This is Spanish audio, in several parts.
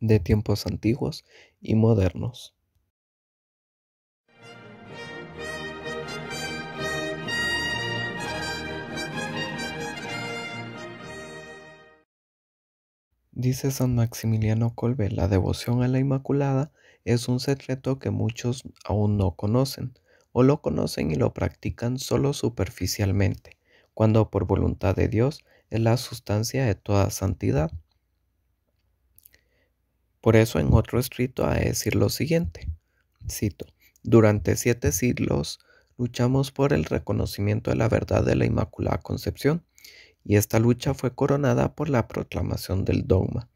de tiempos antiguos y modernos. Dice San Maximiliano Colbe, la devoción a la Inmaculada es un secreto que muchos aún no conocen, o lo conocen y lo practican solo superficialmente, cuando por voluntad de Dios es la sustancia de toda santidad por eso en otro escrito ha decir lo siguiente, cito, durante siete siglos luchamos por el reconocimiento de la verdad de la Inmaculada Concepción y esta lucha fue coronada por la proclamación del dogma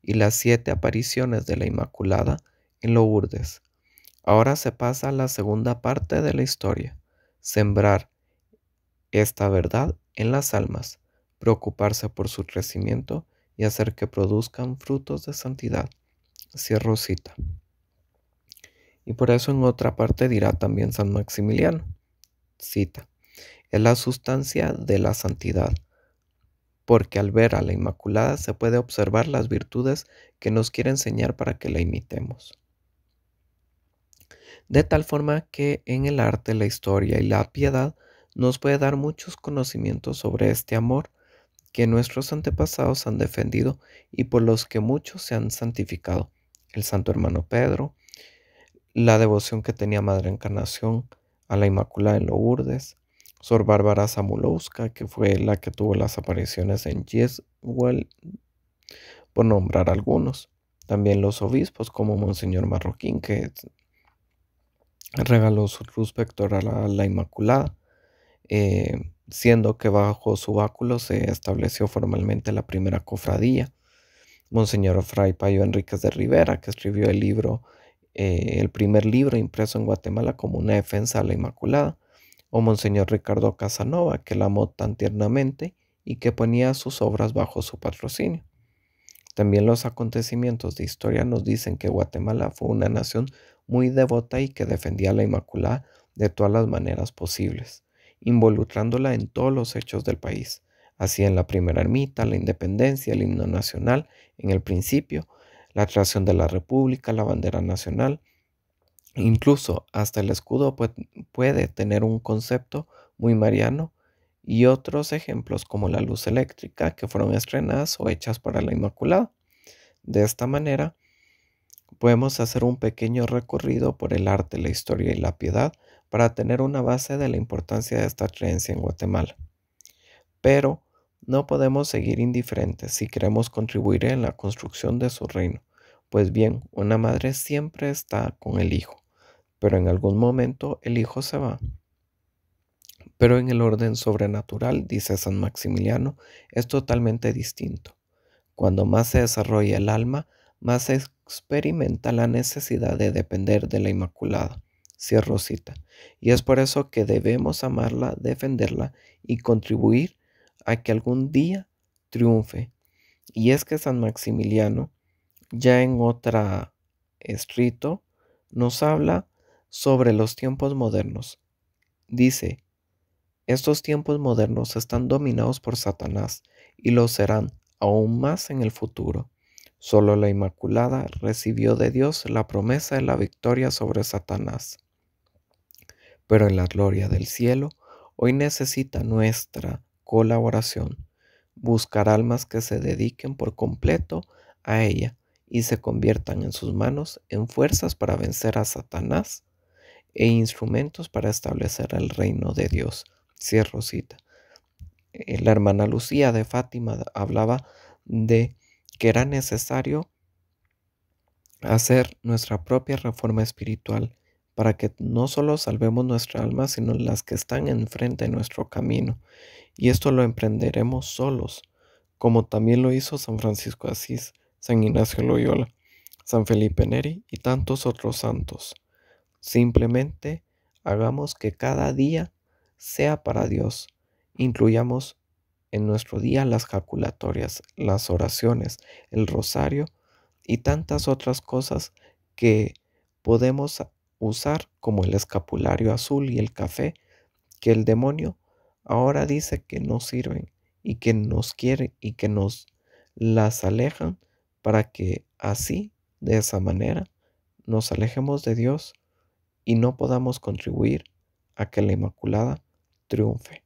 y las siete apariciones de la Inmaculada en Lourdes. Ahora se pasa a la segunda parte de la historia, sembrar esta verdad en las almas, preocuparse por su crecimiento y hacer que produzcan frutos de santidad. Cierro cita. Y por eso en otra parte dirá también San Maximiliano, cita, es la sustancia de la santidad, porque al ver a la Inmaculada se puede observar las virtudes que nos quiere enseñar para que la imitemos. De tal forma que en el arte, la historia y la piedad nos puede dar muchos conocimientos sobre este amor que nuestros antepasados han defendido y por los que muchos se han santificado, el Santo Hermano Pedro, la devoción que tenía Madre Encarnación a la Inmaculada en Lourdes, Sor Bárbara Samulowska, que fue la que tuvo las apariciones en Yeswell, por nombrar algunos. También los obispos, como Monseñor Marroquín, que regaló su cruz pectoral a la Inmaculada, eh, siendo que bajo su báculo se estableció formalmente la primera cofradía Monseñor Fray Payo Enríquez de Rivera, que escribió el libro, eh, el primer libro impreso en Guatemala como una defensa a la Inmaculada, o Monseñor Ricardo Casanova, que la amó tan tiernamente y que ponía sus obras bajo su patrocinio. También los acontecimientos de historia nos dicen que Guatemala fue una nación muy devota y que defendía a la Inmaculada de todas las maneras posibles, involucrándola en todos los hechos del país. Así en la primera ermita, la independencia, el himno nacional en el principio, la creación de la república, la bandera nacional. Incluso hasta el escudo puede tener un concepto muy mariano y otros ejemplos como la luz eléctrica que fueron estrenadas o hechas para la Inmaculada. De esta manera, podemos hacer un pequeño recorrido por el arte, la historia y la piedad para tener una base de la importancia de esta creencia en Guatemala pero no podemos seguir indiferentes si queremos contribuir en la construcción de su reino. Pues bien, una madre siempre está con el hijo, pero en algún momento el hijo se va. Pero en el orden sobrenatural, dice San Maximiliano, es totalmente distinto. Cuando más se desarrolla el alma, más se experimenta la necesidad de depender de la Inmaculada. Cierro cita. Y es por eso que debemos amarla, defenderla y contribuir a que algún día triunfe. Y es que San Maximiliano, ya en otro escrito, nos habla sobre los tiempos modernos. Dice, estos tiempos modernos están dominados por Satanás y lo serán aún más en el futuro. Solo la Inmaculada recibió de Dios la promesa de la victoria sobre Satanás. Pero en la gloria del cielo, hoy necesita nuestra colaboración. Buscar almas que se dediquen por completo a ella y se conviertan en sus manos en fuerzas para vencer a Satanás e instrumentos para establecer el reino de Dios. Cierro cita. Eh, la hermana Lucía de Fátima hablaba de que era necesario hacer nuestra propia reforma espiritual para que no solo salvemos nuestra alma, sino las que están enfrente de nuestro camino y esto lo emprenderemos solos, como también lo hizo San Francisco de Asís, San Ignacio Loyola, San Felipe Neri y tantos otros santos. Simplemente hagamos que cada día sea para Dios. Incluyamos en nuestro día las jaculatorias, las oraciones, el rosario y tantas otras cosas que podemos usar como el escapulario azul y el café que el demonio ahora dice que no sirven y que nos quieren y que nos las alejan para que así, de esa manera, nos alejemos de Dios y no podamos contribuir a que la Inmaculada triunfe.